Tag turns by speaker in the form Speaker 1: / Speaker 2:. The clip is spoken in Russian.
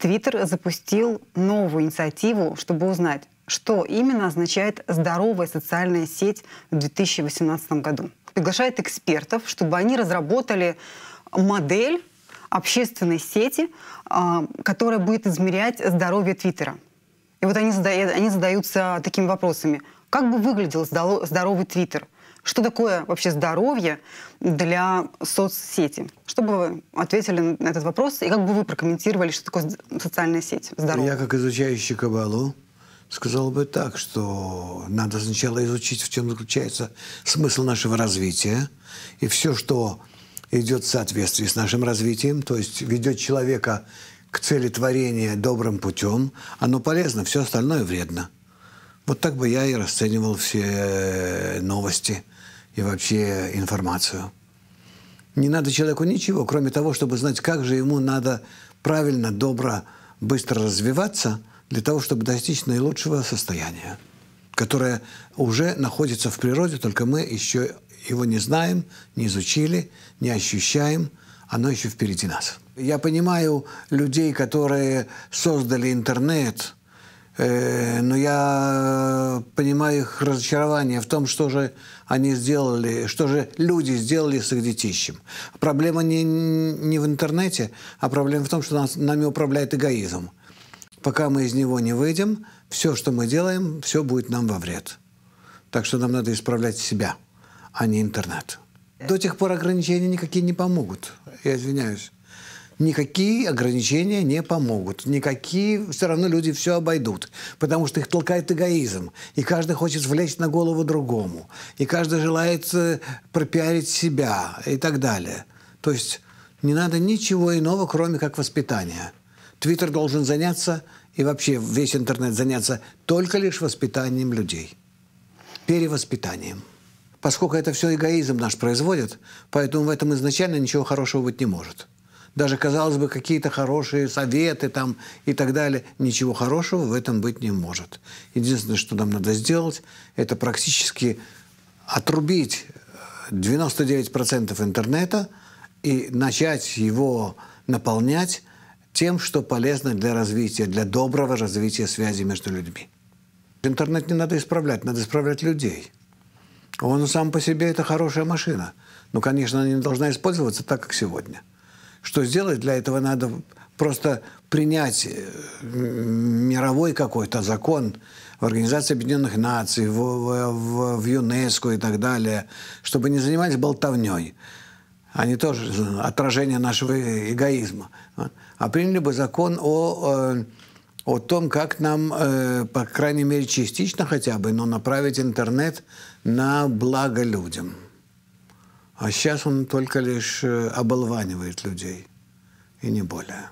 Speaker 1: Твиттер запустил новую инициативу, чтобы узнать, что именно означает здоровая социальная сеть в 2018 году. Приглашает экспертов, чтобы они разработали модель общественной сети, а, которая будет измерять здоровье Твиттера. И вот они, задаются такими вопросами. Как бы выглядел здоровый Твиттер? Что такое вообще здоровье для соцсети? Что бы вы ответили на этот вопрос, и как бы вы прокомментировали, что такое социальная сеть,
Speaker 2: здоровье? Я, как изучающий Кабалу, сказал бы так, что надо сначала изучить, в чем заключается смысл нашего развития. И все, что идет в соответствии с нашим развитием, то есть ведет человека к цели творения добрым путем, оно полезно, все остальное вредно. Вот так бы я и расценивал все э, новости – и вообще информацию. Не надо человеку ничего, кроме того, чтобы знать, как же ему надо правильно, добро, быстро развиваться для того, чтобы достичь наилучшего состояния, которое уже находится в природе, только мы еще его не знаем, не изучили, не ощущаем, оно еще впереди нас. Я понимаю людей, которые создали интернет – Э, но я понимаю их разочарование в том, что же они сделали, что же люди сделали с их детищем. Проблема не, не в интернете, а проблема в том, что нас, нами управляет эгоизм. Пока мы из него не выйдем, все, что мы делаем, все будет нам во вред. Так что нам надо исправлять себя, а не интернет. До тех пор ограничения никакие не помогут. Я извиняюсь никакие ограничения не помогут. Никакие, все равно люди все обойдут, потому что их толкает эгоизм. И каждый хочет влечь на голову другому. И каждый желает э, пропиарить себя и так далее. То есть не надо ничего иного, кроме как воспитания. Твиттер должен заняться и вообще весь интернет заняться только лишь воспитанием людей. Перевоспитанием. Поскольку это все эгоизм наш производит, поэтому в этом изначально ничего хорошего быть не может даже, казалось бы, какие-то хорошие советы там и так далее. Ничего хорошего в этом быть не может. Единственное, что нам надо сделать, это практически отрубить 99% э, интернета и начать его наполнять тем, что полезно для развития, для доброго развития связи между людьми. Интернет не надо исправлять, надо исправлять людей. Он сам по себе это хорошая машина. Но, конечно, она не должна использоваться так, как сегодня. Что сделать? Для этого надо просто принять э, мировой какой-то закон в Организации Объединенных Наций, в, в, в ЮНЕСКО и так далее, чтобы не занимались болтовней. Они а тоже э, отражение нашего э, эгоизма. А, а приняли бы закон о о том, как нам, по крайней мере, частично хотя бы, но направить интернет на благо людям. А сейчас он только лишь э, оболванивает людей, и не более.